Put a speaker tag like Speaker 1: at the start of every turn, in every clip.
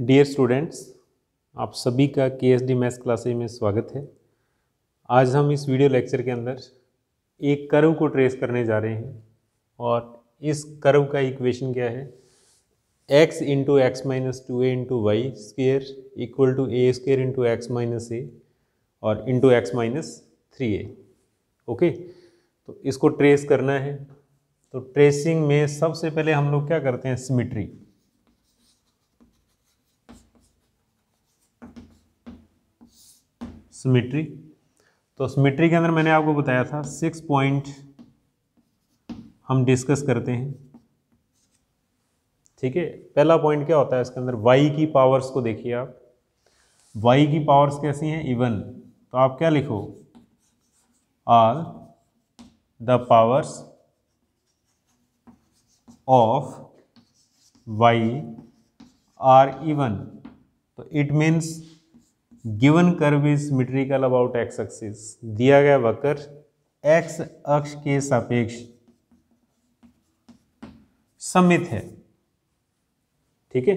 Speaker 1: dear students आप सभी का के एस डी मैथ्स क्लासेज में स्वागत है आज हम इस वीडियो लेक्चर के अंदर एक कर्व को ट्रेस करने जा रहे हैं और इस कर्व का इक्वेशन क्या है x into x minus two a into y square equal to a square into x minus a और into x minus three a okay तो इसको ट्रेस करना है तो ट्रेसिंग में सबसे पहले हम लोग क्या करते हैं सिमिट्री सिमेट्री तो सिमेट्री के अंदर मैंने आपको बताया था सिक्स पॉइंट हम डिस्कस करते हैं ठीक है पहला पॉइंट क्या होता है इसके अंदर वाई की पावर्स को देखिए आप वाई की पावर्स कैसी हैं इवन तो आप क्या लिखो are the powers of y are even तो it means given curve is symmetrical about x axis दिया गया वक्र एक्स अक्ष के सापेक्ष समित है ठीक है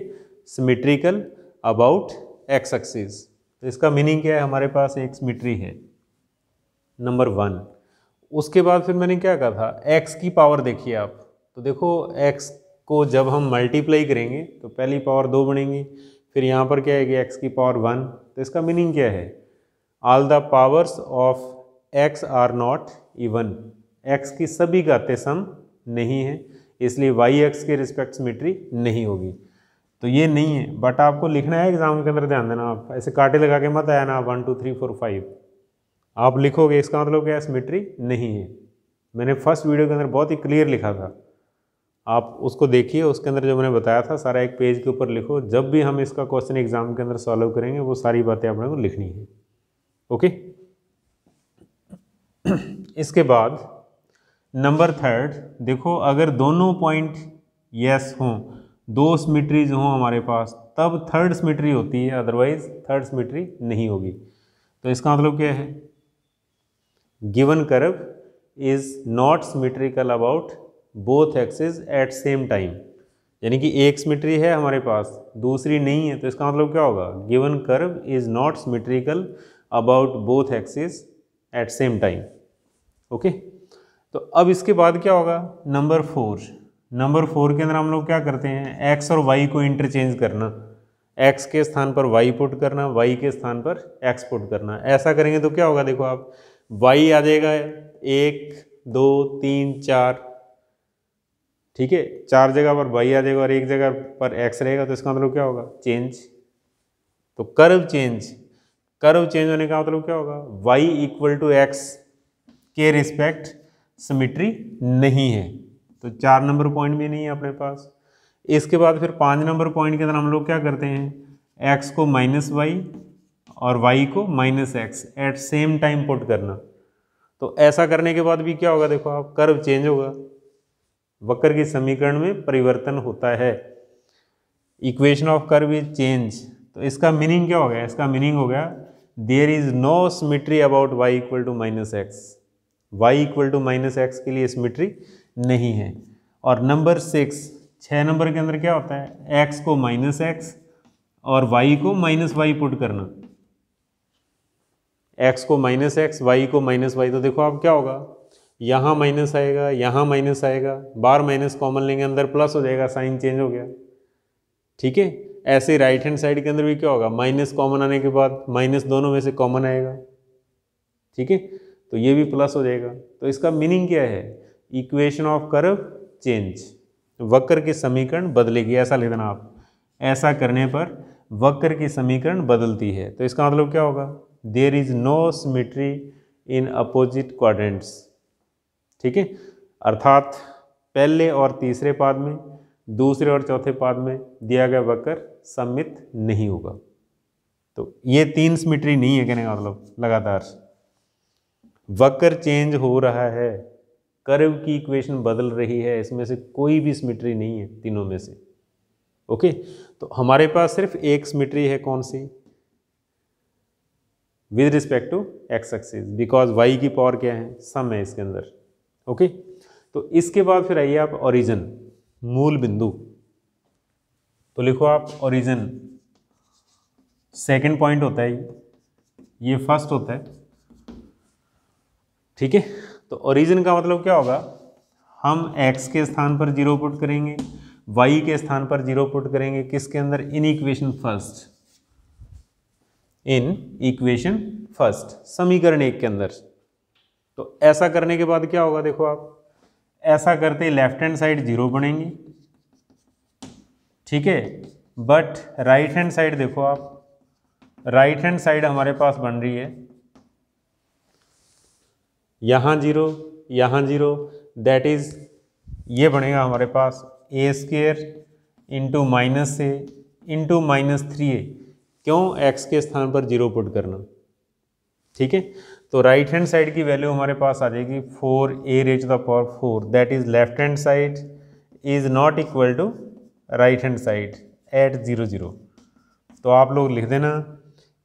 Speaker 1: सिमेट्रिकल अबाउट एक्स एक्सिस तो इसका मीनिंग क्या है हमारे पास एक सिमिट्री है नंबर वन उसके बाद फिर मैंने क्या कहा था एक्स की पावर देखिए आप तो देखो एक्स को जब हम मल्टीप्लाई करेंगे तो पहली पावर दो बनेंगी फिर यहाँ पर क्या है कि एक्स की पावर वन तो इसका मीनिंग क्या है all the powers of x are not even x की सभी का तेसम नहीं है इसलिए वाई एक्स के रिस्पेक्ट सिमेट्री नहीं होगी तो ये नहीं है बट आपको लिखना है एग्जाम के अंदर ध्यान देना आप ऐसे काटे लगा के मत आया ना one two three four five आप लिखोगे इसका मतलब क्या सिमेट्री नहीं है मैंने फर्स्ट वीडियो के अंदर बहुत ही क्लियर लिखा था आप उसको देखिए उसके अंदर जो मैंने बताया था सारा एक पेज के ऊपर लिखो जब भी हम इसका क्वेश्चन एग्जाम के अंदर सॉल्व करेंगे वो सारी बातें अपने को लिखनी है ओके इसके बाद नंबर थर्ड देखो अगर दोनों पॉइंट यस हों दो स्मिट्रीज हों हमारे पास तब थर्ड स्मिट्री होती है अदरवाइज थर्ड स्मिट्री नहीं होगी तो इसका मतलब क्या है given curve is not symmetrical about both axes at same time यानी कि एक सिमेट्री है हमारे पास दूसरी नहीं है तो इसका मतलब क्या होगा given curve is not symmetrical about both axes at same time okay तो अब इसके बाद क्या होगा नंबर फोर नंबर फोर के अंदर हम लोग क्या करते हैं एक्स और वाई को इंटरचेंज करना एक्स के स्थान पर वाई पुट करना वाई के स्थान पर एक्स पुट करना ऐसा करेंगे तो क्या होगा देखो आप वाई आ जाएगा एक दो तीन चार ठीक है चार जगह पर वाई आ जाएगा और एक जगह पर एक्स रहेगा तो इसका मतलब क्या होगा चेंज तो कर्व चेंज कर्व चेंज होने का मतलब क्या होगा वाई इक्वल टू एक्स के रिस्पेक्ट सिमिट्री नहीं है तो चार नंबर पॉइंट भी नहीं है अपने पास इसके बाद फिर पाँच नंबर पॉइंट के अंदर हम लोग क्या करते हैं एक्स को माइनस वाई और वाई को minus x at same time put करना तो ऐसा करने के बाद भी क्या होगा देखो आप कर्व चेंज होगा वक्र के समीकरण में परिवर्तन होता है equation of curve is change तो इसका मीनिंग क्या हो गया इसका मीनिंग हो गया there is no symmetry about y equal to minus x y equal to minus x के लिए सिमिट्री नहीं है और नंबर सिक्स छः नंबर के अंदर क्या होता है एक्स को माइनस एक्स और वाई को माइनस वाई पुट करना एक्स को माइनस एक्स वाई को माइनस वाई तो देखो आप क्या होगा यहाँ माइनस आएगा यहाँ माइनस आएगा बार माइनस कॉमन लेंगे अंदर प्लस हो जाएगा साइन चेंज हो गया ठीक है ऐसे राइट हैंड साइड के अंदर भी क्या होगा माइनस कॉमन आने के बाद माइनस दोनों में से कॉमन आएगा ठीक है तो ये भी प्लस हो जाएगा तो इसका मीनिंग क्या है इक्वेशन ऑफ कर्व चेंज वक्र के समीकरण बदलेगी ऐसा ले देना आप ऐसा करने पर वक्र के समीकरण बदलती है तो इसका मतलब क्या होगा there is no symmetry in opposite quadrants ठीक है अर्थात पहले और तीसरे पाद में दूसरे और चौथे पाद में दिया गया वक्र सम्मित नहीं होगा तो ये तीन सिमिट्री नहीं है कहने का मतलब लगातार वक्र चेंज हो रहा है कर्व की इक्वेशन बदल रही है इसमें से कोई भी सिमिट्री नहीं है तीनों में से ओके तो हमारे पास सिर्फ एक सिमिट्री है कौन सी with respect to x axis because y की पावर क्या है सम है इसके अंदर ओके तो इसके बाद फिर आइए आप ओरिजिन मूल बिंदु तो लिखो आप ओरिजिन सेकंड पॉइंट होता है ये फर्स्ट होता है ठीक है तो ओरिजिन का मतलब क्या होगा हम एक्स के स्थान पर जीरो पुट करेंगे वाई के स्थान पर जीरो पुट करेंगे किसके अंदर in equation first in equation first समीकरण एक के अंदर तो ऐसा करने के बाद क्या होगा देखो आप ऐसा करते लेफ्ट हैंड साइड जीरो बनेंगी ठीक है बट राइट हैंड साइड देखो आप राइट हैंड साइड हमारे पास बन रही है यहाँ जीरो यहाँ जीरो दैट इज़ ये बनेगा हमारे पास a square into minus a into minus three a क्यों एक्स के स्थान पर जीरो पुट करना ठीक है तो राइट हैंड साइड की वैल्यू हमारे पास आ जाएगी four a raise the power four that is left hand side is not equal to right hand side at zero zero तो आप लोग लिख देना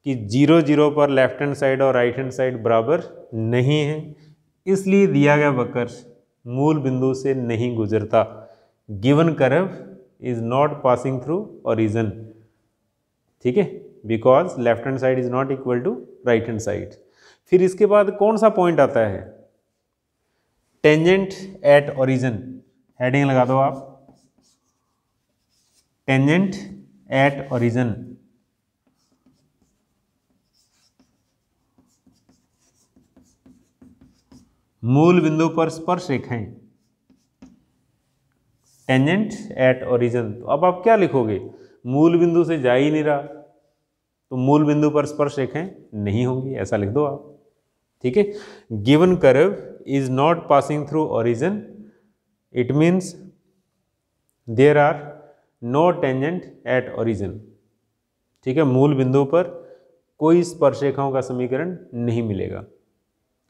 Speaker 1: कि जीरो जीरो पर लेफ्ट हैंड साइड और राइट हैंड साइड बराबर नहीं है इसलिए दिया गया वक्र मूल बिंदु से नहीं गुजरता given curve is not passing through origin ठीक है because left hand side is not equal to right hand side फिर इसके बाद कौन सा पॉइंट आता है टेंजेंट एट ओरिजन हेडिंग लगा दो आप टेंजेंट एट ओरिजन मूल बिंदु पर स्पर्श रेखाएं टेंजेंट एट ओरिजन तो अब आप क्या लिखोगे मूल बिंदु से जा ही नहीं रहा तो मूल बिंदु पर स्पर्श रेखाएं नहीं होंगी ऐसा लिख दो आप ठीक है given curve is not passing through origin it means there are no tangent at origin ठीक है मूल बिंदु पर कोई स्पर्शेखाओं का समीकरण नहीं मिलेगा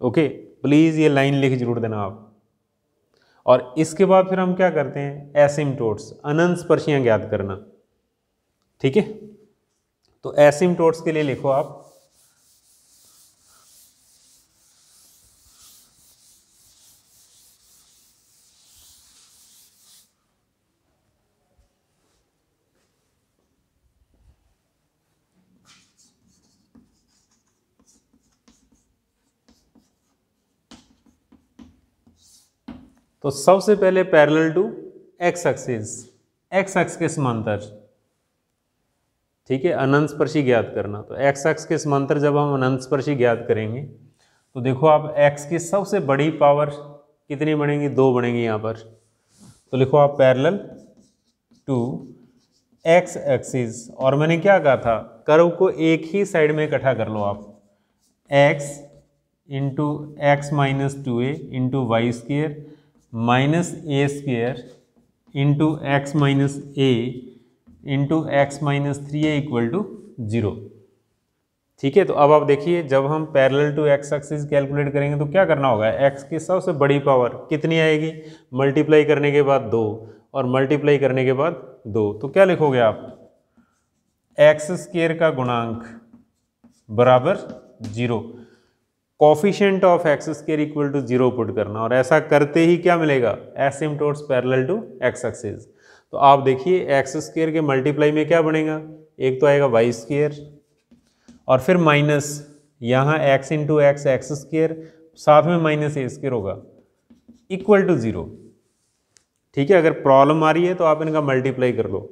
Speaker 1: ओके प्लीज़ ये लाइन लिख जरूर देना आप और इसके बाद फिर हम क्या करते हैं एसिमटोट्स अनंत स्पर्शियां ज्ञात करना ठीक है तो एसिमटोट्स के लिए लिखो आप तो सबसे पहले parallel to x axis x x के समांतर ठीक है अनंत स्पर्शी ज्ञात करना तो एक्स एक्स के समांतर जब हम अनंत स्पर्शी ज्ञात करेंगे तो देखो आप एक्स की सबसे बड़ी पावर कितनी बढ़ेंगी दो बनेगी यहाँ पर तो लिखो आप पैरेलल टू एक्स एक्सिस और मैंने क्या कहा था कर्व को एक ही साइड में इकट्ठा कर लो आप x into x minus two a into y square minus a square into x minus a into x minus three a equal to zero ठीक है तो अब आप देखिए जब हम parallel to x axis calculate करेंगे तो क्या करना होगा एक्स की सबसे बड़ी पावर कितनी आएगी मल्टीप्लाई करने के बाद दो और मल्टीप्लाई करने के बाद दो तो क्या लिखोगे आप एक्स स्केयर का गुणांक बराबर zero coefficient of x square equal to zero put करना और ऐसा करते ही क्या मिलेगा asymptotes parallel to x axes तो आप देखिए एक्स स्केयर के मल्टीप्लाई में क्या बनेगा एक तो आएगा वाई स्केयर और फिर माइनस यहाँ x into x x square साथ में माइनस ए स्केयर होगा इक्वल टू ज़ीरो ठीक है अगर प्रॉब्लम आ रही है तो आप इनका मल्टीप्लाई कर लो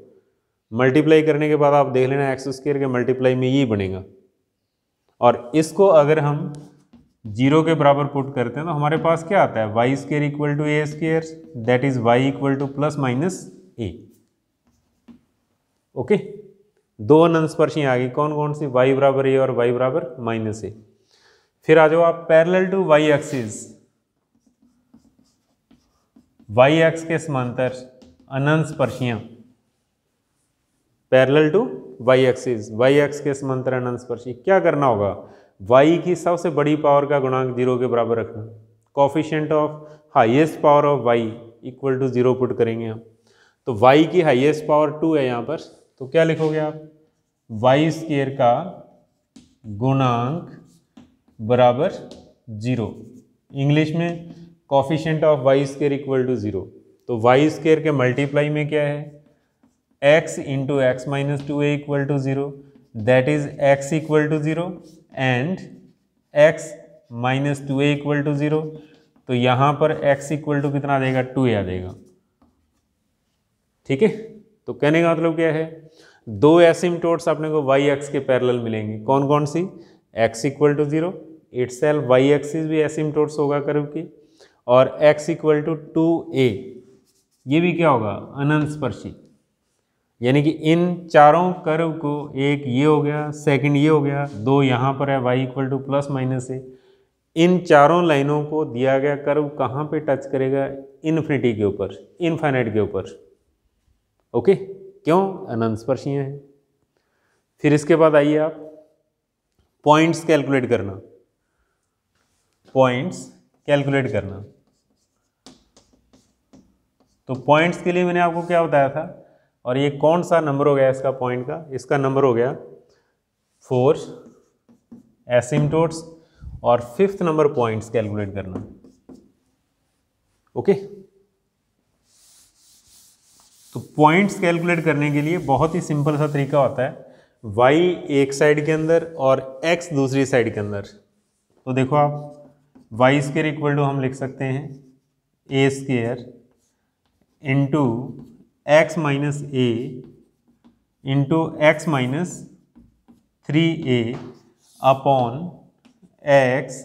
Speaker 1: मल्टीप्लाई करने के बाद आप देख लेना एक्स स्केयर के मल्टीप्लाई में ये बनेगा और इसको अगर हम जीरो के बराबर पुट करते हैं तो हमारे पास क्या आता है y square equal to a square that is y equal to plus minus a okay दो अनंतस्पर्शियाँ आ गई कौन कौन सी वाई बराबर ए और वाई बराबर माइनस ए फिर आ जाओ आप parallel to y axis y x के समांतर स्पर्शियां parallel to y axis y x के समांतर अनंस्पर्शी क्या करना होगा वाई की सबसे बड़ी पावर का गुणांक जीरो के बराबर रखना coefficient of highest power of y equal to zero put करेंगे हम तो वाई की हाईएस्ट पावर टू है यहाँ पर तो क्या लिखोगे आप वाई स्केयर का गुणांक बराबर जीरो इंग्लिश में coefficient of y square equal to zero तो वाई स्केयर के मल्टीप्लाई में क्या है x into x minus two a equal to zero that is x equal to zero and x minus two a equal to zero तो यहाँ पर x equal to कितना देगा टू ए आ ठीक है तो कहने का मतलब क्या है दो टोट्स अपने को y एक्स के पैरेलल मिलेंगे कौन कौन सी x equal to zero itself y axis भी टोट्स होगा कर्व की और x equal to two a ये भी क्या होगा अनंत स्पर्शी यानी कि इन चारों कर्व को एक ये हो गया सेकंड ये हो गया दो यहाँ पर है y equal to plus minus a इन चारों लाइनों को दिया गया कर्व कहाँ पे टच करेगा इन्फिनिटी के ऊपर इनफाइनाइट के ऊपर ओके क्यों अनंत स्पर्शीय है फिर इसके बाद आइए आप पॉइंट्स कैलकुलेट करना पॉइंट्स कैलकुलेट करना तो पॉइंट्स के लिए मैंने आपको क्या बताया था और ये कौन सा नंबर हो गया इसका पॉइंट का इसका नंबर हो गया फोर एसिम्टोट्स और फिफ्थ नंबर पॉइंट्स कैलकुलेट करना ओके तो पॉइंट्स कैलकुलेट करने के लिए बहुत ही सिंपल सा तरीका होता है वाई एक साइड के अंदर और एक्स दूसरी साइड के अंदर तो देखो आप वाई स्केयर इक्वल टू हम लिख सकते हैं a square into x minus a into x minus three a upon x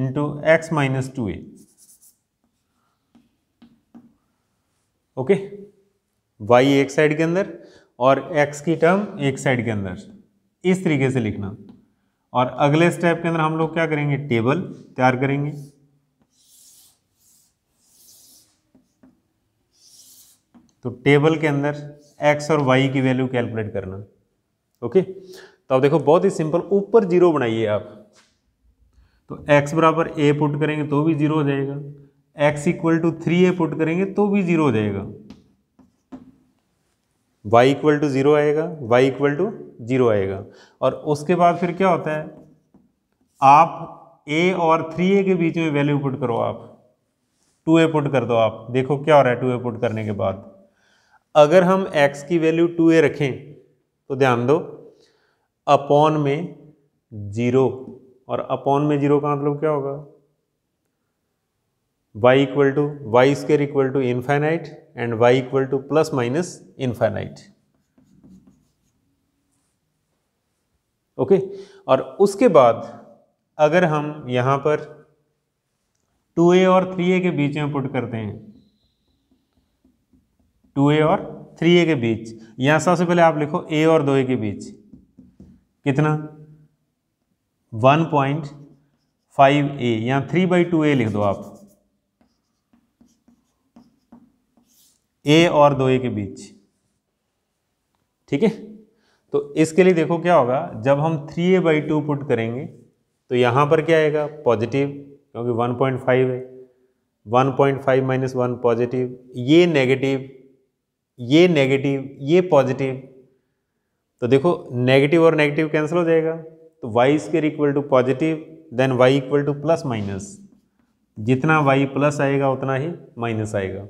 Speaker 1: into x minus two a okay y एक साइड के अंदर और एक्स की टर्म एक साइड के अंदर इस तरीके से लिखना और अगले स्टेप के अंदर हम लोग क्या करेंगे टेबल तैयार करेंगे तो टेबल के अंदर एक्स और वाई की वैल्यू कैलकुलेट करना ओके तो अब देखो बहुत ही सिंपल ऊपर जीरो बनाइए आप तो एक्स बराबर ए पुट करेंगे तो भी जीरो हो जाएगा x equal to three a put करेंगे तो भी जीरो हो जाएगा y इक्वल टू जीरो आएगा y इक्वल टू जीरो आएगा और उसके बाद फिर क्या होता है आप a और थ्री ए के बीच में वैल्यू पुट करो आप टू ए पुट कर दो आप देखो क्या हो रहा है टू ए पुट करने के बाद अगर हम x की वैल्यू टू ए रखें तो ध्यान दो अपॉन में जीरो और अपॉन में जीरो का मतलब क्या होगा y equal to y square equal to infinite and y equal to plus minus infinite okay और उसके बाद अगर हम यहां पर 2a और 3a के बीच में पुट करते हैं टू ए और थ्री ए के बीच यहाँ सबसे पहले आप लिखो ए और दो ए के बीच कितना वन पॉइंट फाइव ए यहां थ्री बाई टू ए लिख दो आप ए और दो ए के बीच ठीक है तो इसके लिए देखो क्या होगा जब हम three a by two put करेंगे तो यहां पर क्या आएगा पॉजिटिव क्योंकि वन पॉइंट फाइव है one point five minus one positive ये नेगेटिव ये नेगेटिव ये पॉजिटिव तो देखो नेगेटिव और नेगेटिव कैंसिल हो जाएगा तो y square equal to positive then y equal to plus minus जितना वाई प्लस आएगा उतना ही माइनस आएगा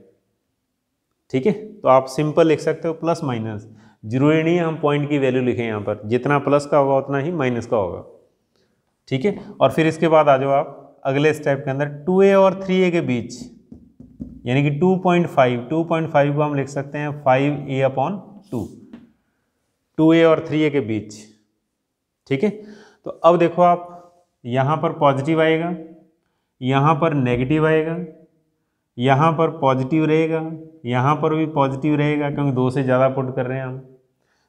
Speaker 1: ठीक है तो आप सिंपल लिख सकते हो प्लस माइनस जरूरी नहीं है हम पॉइंट की वैल्यू लिखें यहाँ पर जितना प्लस का होगा उतना ही माइनस का होगा ठीक है और फिर इसके बाद आ जाओ आप अगले स्टेप के अंदर टू ए और थ्री ए के बीच यानी कि 2.5 2.5 को हम लिख सकते हैं 5a A upon two to और 3a के बीच ठीक है तो अब देखो आप यहाँ पर पॉजिटिव आएगा यहाँ पर नेगेटिव आएगा यहाँ पर पॉजिटिव रहेगा यहाँ पर भी पॉजिटिव रहेगा क्योंकि दो से ज़्यादा पुट कर रहे हैं हम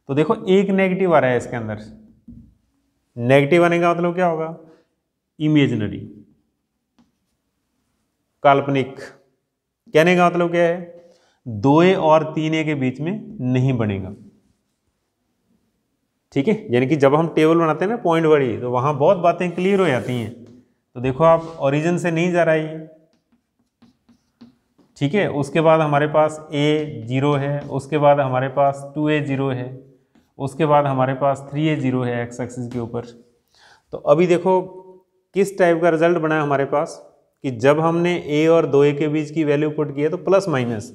Speaker 1: तो देखो एक नेगेटिव आ रहा है इसके अंदर नेगेटिव आने का मतलब क्या होगा इमेजनरी काल्पनिक कहने का मतलब क्या है दोए और तीने के बीच में नहीं बनेगा ठीक है यानी कि जब हम टेबल बनाते हैं ना पॉइंट वाली तो वहां बहुत बातें क्लियर हो जाती हैं तो देखो आप ओरिजिन से नहीं जा रहा है ठीक है उसके बाद हमारे पास ए जीरो है उसके बाद हमारे पास टू ए जीरो है उसके बाद हमारे पास थ्री ए जीरो है एक्स एक्सिस के ऊपर तो अभी देखो किस टाइप का रिजल्ट बना है हमारे पास कि जब हमने ए और दो ए के बीच की वैल्यू पुट किया तो प्लस माइनस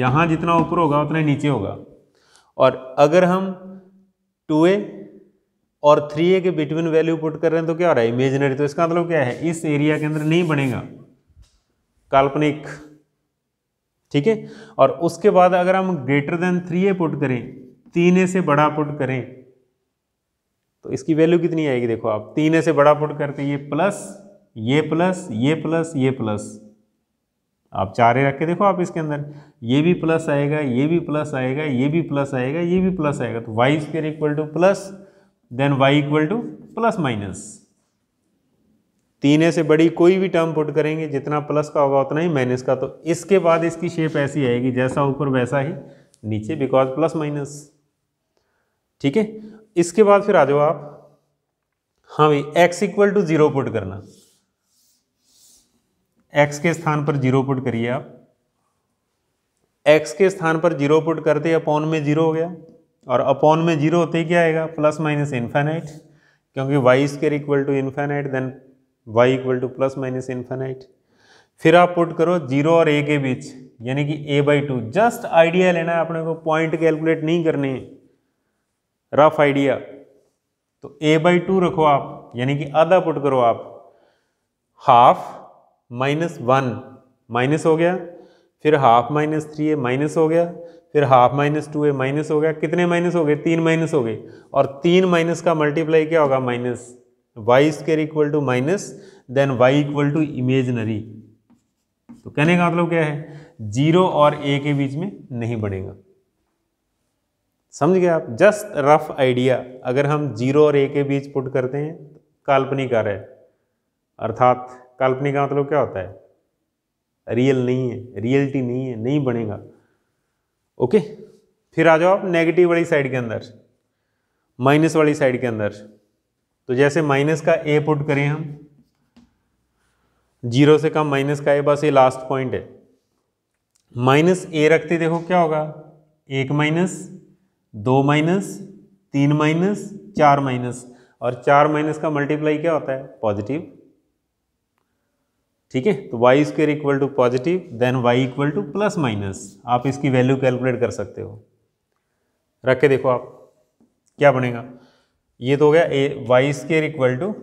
Speaker 1: यहाँ जितना ऊपर होगा उतना नीचे होगा और अगर हम टू ए और थ्री ए के बिटवीन वैल्यू पुट कर रहे हैं तो क्या हो रहा है इमेजिनरी तो इसका मतलब क्या है इस एरिया के अंदर नहीं बनेगा काल्पनिक ठीक है और उसके बाद अगर हम greater than three a put करें तीन ए से बड़ा पुट करें तो इसकी वैल्यू कितनी आएगी देखो आप तीन ए से बड़ा पुट करते ये प्लस ये प्लस ये प्लस ये प्लस आप चारे रख के देखो आप इसके अंदर ये भी प्लस आएगा ये भी प्लस आएगा ये भी प्लस आएगा ये भी प्लस आएगा तो y square equal to plus then y equal to plus minus तीन से बड़ी कोई भी टर्म पुट करेंगे जितना प्लस का होगा उतना ही माइनस का तो इसके बाद इसकी शेप ऐसी आएगी जैसा ऊपर वैसा ही नीचे बिकॉज प्लस माइनस ठीक है इसके बाद फिर आ जाओ आप हाँ भाई x equal to zero put करना एक्स के स्थान पर जीरो पुट करिए आप एक्स के स्थान पर जीरो पुट करते अपॉन में जीरो हो गया और अपॉन में जीरो होते ही क्या आएगा प्लस माइनस इन्फेनाइट क्योंकि y square equal to infinite then y equal to plus minus infinite फिर आप पुट करो जीरो और ए के बीच यानी कि a by two just idea लेना है अपने को पॉइंट कैलकुलेट नहीं करने हैं रफ आइडिया तो ए बाई टू रखो आप यानी कि आधा पुट करो आप हाफ माइनस वन माइनस हो गया फिर half minus three a minus हो गया फिर half minus two a minus हो गया कितने माइनस हो गए तीन माइनस हो गए और तीन माइनस का मल्टीप्लाई क्या होगा minus y square equal to minus then y equal to imaginary तो कहने का मतलब क्या है जीरो और ए के बीच में नहीं बढ़ेगा समझ गए आप जस्ट रफ आइडिया अगर हम जीरो और ए के बीच पुट करते हैं काल्पनिक आ रहा है अर्थात काल्पनिक का मतलब क्या होता है रियल नहीं है रियलिटी नहीं है नहीं बनेगा ओके फिर आ जाओ आप नेगेटिव वाली साइड के अंदर माइनस वाली साइड के अंदर तो जैसे माइनस का ए पुट करें हम जीरो से कम माइनस का ए बस ये लास्ट पॉइंट है माइनस ए रखते देखो क्या होगा एक माइनस दो माइनस तीन माइनस चार माइनस और चार माइनस का मल्टीप्लाई क्या होता है पॉजिटिव ठीक है तो y square equal to positive then y equal to plus minus आप इसकी वैल्यू कैलकुलेट कर सकते हो रख के देखो आप क्या बनेगा ये तो हो गया a y square equal to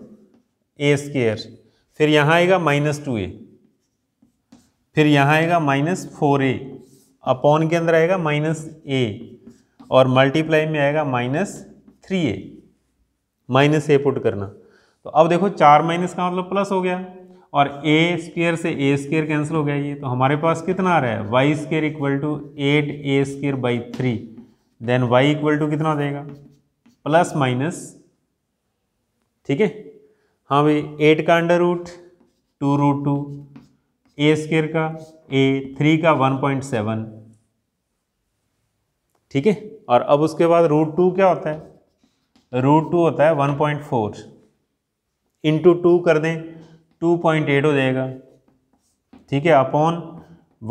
Speaker 1: a square फिर यहाँ आएगा माइनस टू ए फिर यहाँ आएगा माइनस फोर ए अपॉन के अंदर आएगा माइनस ए और मल्टीप्लाई में आएगा minus three a minus a put करना तो अब देखो चार माइनस का मतलब प्लस हो गया और ए स्केयर से ए स्केयर कैंसिल हो गया ये तो हमारे पास कितना आ रहा है y square equal to eight a square by three then y equal to कितना देगा प्लस माइनस ठीक है हाँ भाई एट का under root two root two a square का ए थ्री का वन पॉइंट सेवन ठीक है और अब उसके बाद रूट टू क्या होता है रूट टू होता है one point four into two कर दें टू पॉइंट एट हो जाएगा ठीक है upon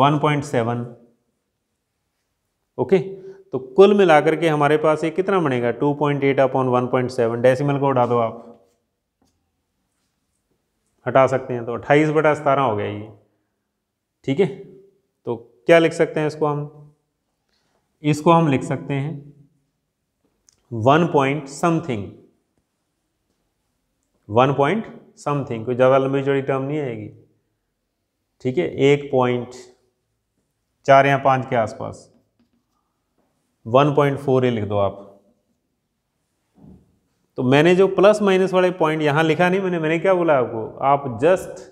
Speaker 1: one point seven okay तो कुल मिलाकर के हमारे पास ये कितना बनेगा two point eight upon one point seven decimal को उठा दो आप हटा सकते हैं तो अट्ठाईस बटा सतारह हो गया ये ठीक है तो क्या लिख सकते हैं इसको हम इसको हम लिख सकते हैं one point something one point something कोई ज़्यादा लंबी चौड़ी टर्म नहीं आएगी ठीक है एक पॉइंट चार या पाँच के आसपास वन पॉइंट फोर ए लिख दो आप तो मैंने जो प्लस माइनस वाले पॉइंट यहाँ लिखा नहीं मैंने मैंने क्या बोला आपको आप जस्ट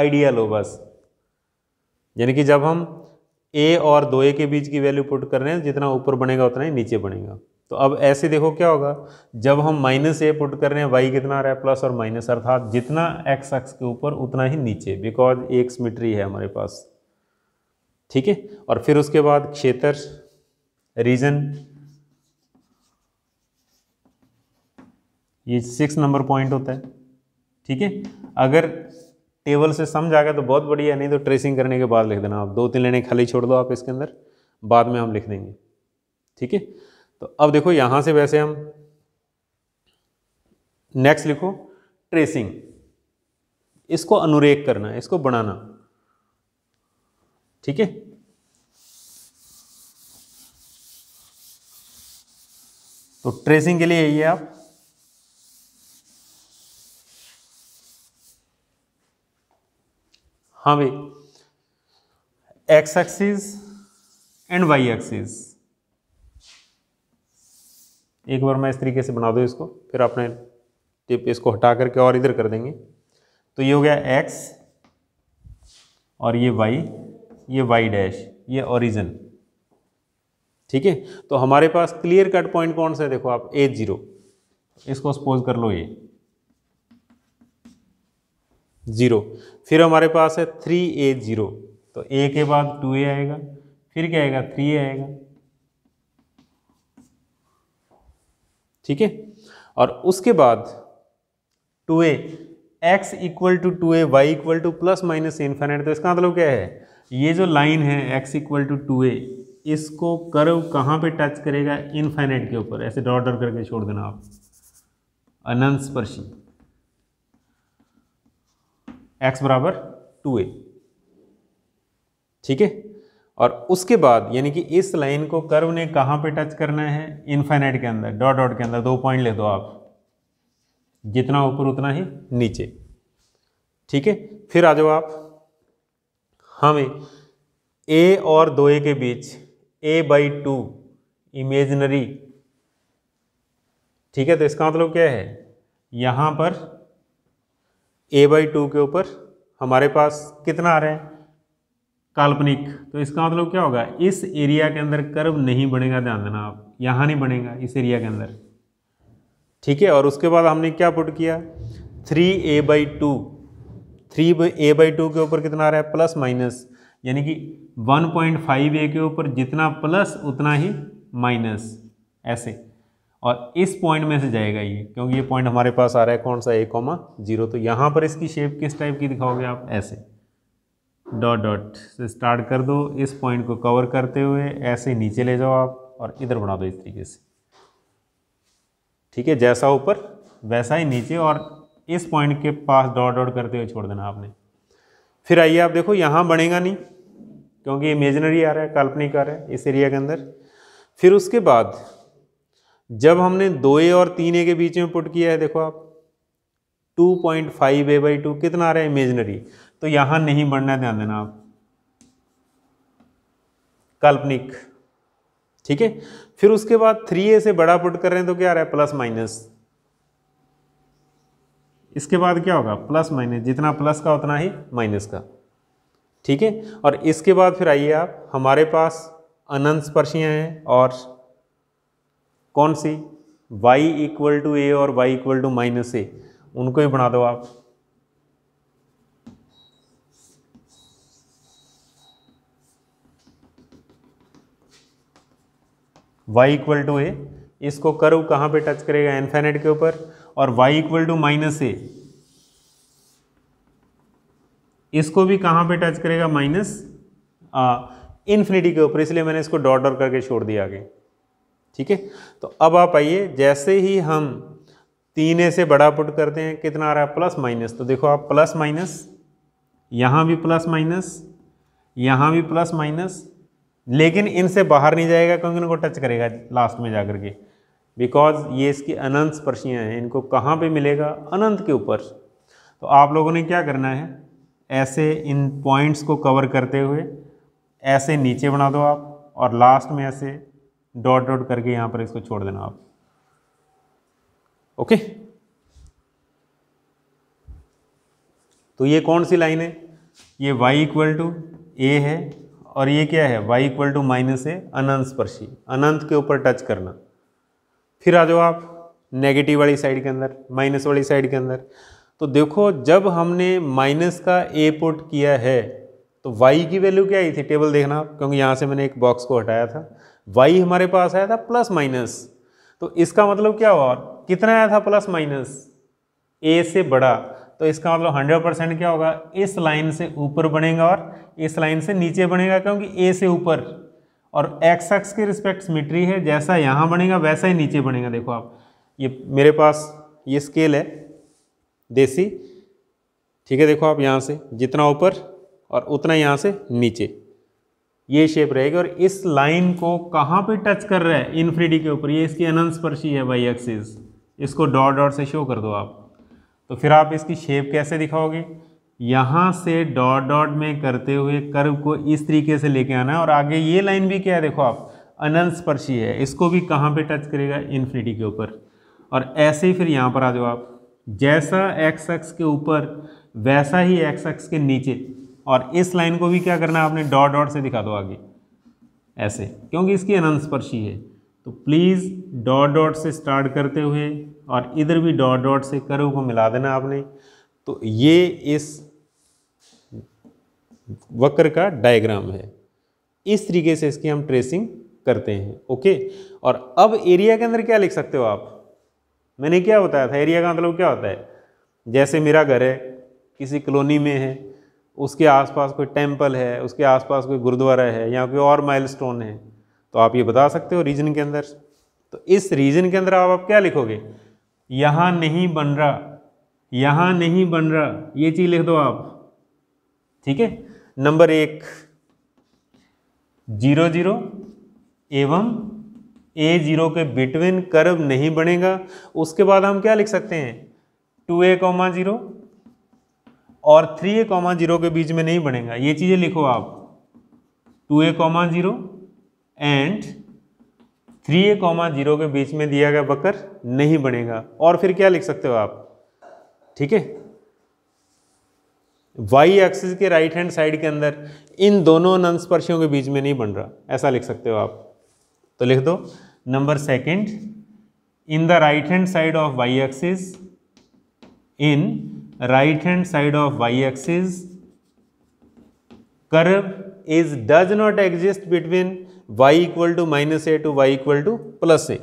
Speaker 1: आइडिया लो बस यानी कि जब हम ए और दो ए के बीच की वैल्यू पुट कर रहे हैं जितना ऊपर बनेगा उतना ही नीचे बनेगा तो अब ऐसे देखो क्या होगा जब हम माइनस ए पुट कर रहे हैं वाई कितना आ रहा है प्लस और माइनस अर्थात जितना एक्स एक्स के ऊपर उतना ही नीचे बिकॉज एक मिट्री है हमारे पास ठीक है और फिर उसके बाद क्षेत्र रीजन ये सिक्स नंबर पॉइंट होता है ठीक है अगर टेबल से समझ आ गया तो बहुत बढ़िया नहीं तो ट्रेसिंग करने के बाद लिख देना आप दो तीन लेने खाली छोड़ दो आप इसके अंदर बाद में हम लिख देंगे ठीक है तो अब देखो यहां से वैसे हम नेक्स्ट लिखो ट्रेसिंग इसको अनुरेख करना है इसको बढ़ाना ठीक है तो ट्रेसिंग के लिए यही है आप हाँ भाई x axis and y axis एक बार मैं इस तरीके से बना दूँ इसको फिर आपने टिप इसको हटा करके और इधर कर देंगे तो ये हो गया एक्स और ये वाई ये वाई डैश ये ओरिजन ठीक है तो हमारे पास क्लियर कट पॉइंट कौन सा है देखो आप ए जीरो इसको सपोज कर लो ये जीरो फिर हमारे पास है थ्री ए जीरो तो ए के बाद टू ए आएगा फिर क्या आएगा थ्री ए आएगा ठीक है और उसके बाद two a x equal to two a y equal to plus minus infinite तो इसका मतलब क्या है ये जो लाइन है x equal to two a इसको कर्व कहाँ पे टच करेगा इनफाइनाइट के ऊपर ऐसे डॉट डॉट करके छोड़ देना आप अनंत स्पर्शी एक्स बराबर टू ए ठीक है और उसके बाद यानी कि इस लाइन को कर्व ने कहाँ पे टच करना है इन्फाइनाइट के अंदर डॉट डॉट के अंदर दो पॉइंट ले दो आप जितना ऊपर उतना ही नीचे ठीक है फिर आ जाओ आप हमें ए और दो ए के बीच ए बाई टू इमेजनरी ठीक है तो इसका मतलब क्या है यहाँ पर ए बाई टू के ऊपर हमारे पास कितना आ रहा है काल्पनिक तो इसका मतलब क्या होगा इस एरिया के अंदर कर्व नहीं बनेगा ध्यान देना आप यहाँ नहीं बनेगा इस एरिया के अंदर ठीक है और उसके बाद हमने क्या पुट किया three a by two three a by two के ऊपर कितना आ रहा है प्लस माइनस यानी कि वन पॉइंट फाइव ए के ऊपर जितना प्लस उतना ही माइनस ऐसे और इस पॉइंट में से जाएगा ये क्योंकि ये पॉइंट हमारे पास आ रहा है कौन सा ए कॉमा जीरो तो यहाँ पर इसकी शेप किस टाइप की दिखाओगे आप ऐसे डॉट डॉट से स्टार्ट कर दो इस पॉइंट को कवर करते हुए ऐसे नीचे ले जाओ आप और इधर बढ़ा दो इस तरीके से ठीक है जैसा ऊपर वैसा ही नीचे और इस पॉइंट के पास डॉट डॉट करते हुए छोड़ देना आपने फिर आइए आप देखो यहाँ बनेगा नहीं क्योंकि इमेजनरी आ रहा है काल्पनिक आ रहा है इस एरिया के अंदर फिर उसके बाद जब हमने दो ए और तीन ए के बीच में पुट किया है देखो आप 2.5 ए बाई टू कितना आ रहा है इमेजनरी तो यहां नहीं बढ़ना ध्यान देना आप काल्पनिक ठीक है फिर उसके बाद थ्री ए से बड़ा पुट कर रहे हैं तो क्या आ रहा है प्लस माइनस इसके बाद क्या होगा प्लस माइनस जितना प्लस का उतना ही माइनस का ठीक है और इसके बाद फिर आइए आप हमारे पास अनंत स्पर्शियां हैं और कौन सी y इक्वल टू ए और y equal to minus a उनको ही बना दो आप y इक्वल टू ए इसको कर्व कहाँ पे टच करेगा इन्फेनेट के ऊपर और y equal to minus a इसको भी कहाँ पे टच करेगा माइनस इन्फिनिटी के ऊपर इसलिए मैंने इसको डॉट डॉट करके छोड़ दिया आगे ठीक है तो अब आप आइए जैसे ही हम तीन ए से बड़ा पुट करते हैं कितना आ रहा है प्लस माइनस तो देखो आप प्लस माइनस यहाँ भी प्लस माइनस यहाँ भी प्लस माइनस लेकिन इनसे बाहर नहीं जाएगा क्योंकि इनको टच करेगा लास्ट में जाकर के बिकॉज ये इसकी अनंत स्पर्शियाँ हैं इनको कहाँ पे मिलेगा अनंत के ऊपर तो आप लोगों ने क्या करना है ऐसे इन पॉइंट्स को कवर करते हुए ऐसे नीचे बना दो आप और लास्ट में ऐसे डॉट डॉट करके यहाँ पर इसको छोड़ देना आप ओके तो ये कौन सी लाइन है ये y इक्वल टू ए है और ये क्या है y equal to minus a अनंत स्पर्शी अनंत के ऊपर टच करना फिर आ जाओ आप नेगेटिव वाली साइड के अंदर माइनस वाली साइड के अंदर तो देखो जब हमने माइनस का ए पुट किया है तो y की वैल्यू क्या आई थी टेबल देखना आप क्योंकि यहाँ से मैंने एक बॉक्स को हटाया था y हमारे पास आया था प्लस माइनस तो इसका मतलब क्या हुआ कितना आया था प्लस माइनस ए से बड़ा तो इसका मतलब हंड्रेड परसेंट क्या होगा इस लाइन से ऊपर बनेगा और इस लाइन से नीचे बनेगा क्योंकि ए से ऊपर और एक्स एक्स के रिस्पेक्ट मिट्री है जैसा यहाँ बनेगा वैसा ही नीचे बनेगा देखो आप ये मेरे पास ये स्केल है देसी ठीक है देखो आप यहाँ से जितना ऊपर और उतना यहाँ से नीचे ये शेप रहेगी और इस लाइन को कहाँ पे टच कर रहा है इनफ्रीडी के ऊपर ये इसकी अनंस्पर्शी है बाई एक्सिस इसको डॉट डॉट से शो कर दो आप तो फिर आप इसकी शेप कैसे दिखाओगे यहाँ से डॉट डॉट में करते हुए कर्व को इस तरीके से लेके आना है और आगे ये लाइन भी क्या है देखो आप अनंत स्पर्शी है इसको भी कहाँ पे टच करेगा इन्फिनिटी के ऊपर और ऐसे ही फिर यहाँ पर आ जाओ आप जैसा एक्स एक्स के ऊपर वैसा ही एक्स एक्स के नीचे और इस लाइन को भी क्या करना है आपने डॉट डॉट से दिखा दो आगे ऐसे क्योंकि इसकी अनंत स्पर्शी है तो प्लीज़ डॉट डॉट से स्टार्ट करते हुए और इधर भी डॉट डॉट से करो को मिला देना आपने तो ये इस वक्र का डायग्राम है इस तरीके से इसकी हम ट्रेसिंग करते हैं ओके और अब एरिया के अंदर क्या लिख सकते हो आप मैंने क्या बताया था एरिया का मतलब क्या होता है जैसे मेरा घर है किसी कॉलोनी में है उसके आसपास कोई टेम्पल है उसके आसपास कोई गुरुद्वारा है या कोई और माइलस्टोन है तो आप ये बता सकते हो रीजन के अंदर तो इस रीजन के अंदर आप, आप क्या लिखोगे यहाँ नहीं बन रहा यहाँ नहीं बन रहा ये चीज़ लिख दो आप ठीक है नंबर एक जीरो जीरो एवं ए जीरो के बिटवीन कर्व नहीं बनेगा उसके बाद हम क्या लिख सकते हैं टू ए कॉमा जीरो और थ्री ए कॉमा जीरो के बीच में नहीं बनेगा ये चीज़ें लिखो आप two a comma zero and three a comma zero के बीच में दिया गया बकर नहीं बनेगा और फिर क्या लिख सकते हो आप ठीक है वाई एक्सिस के राइट हैंड साइड के अंदर इन दोनों स्पर्शियों के बीच में नहीं बन रहा ऐसा लिख सकते हो आप तो लिख दो number second in the right hand side of y axis in right hand side of y axis curve is does not exist between y equal to minus a to y equal to plus a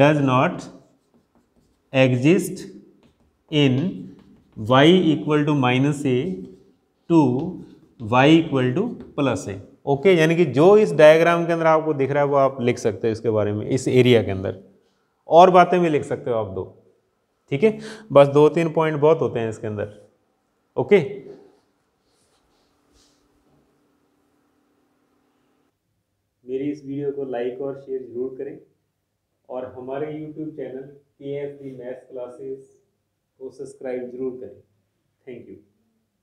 Speaker 1: does not exist in y equal to minus a to y equal to plus a okay यानी कि जो इस diagram के अंदर आपको दिख रहा है वो आप लिख सकते हो इसके बारे में इस एरिया के अंदर और बातें भी लिख सकते हो आप दो ठीक है बस दो तीन पॉइंट बहुत होते हैं इसके अंदर ओके मेरी इस वीडियो को लाइक और शेयर ज़रूर करें और हमारे YouTube channel K S D maths classes को सब्सक्राइब ज़रूर करें थैंक यू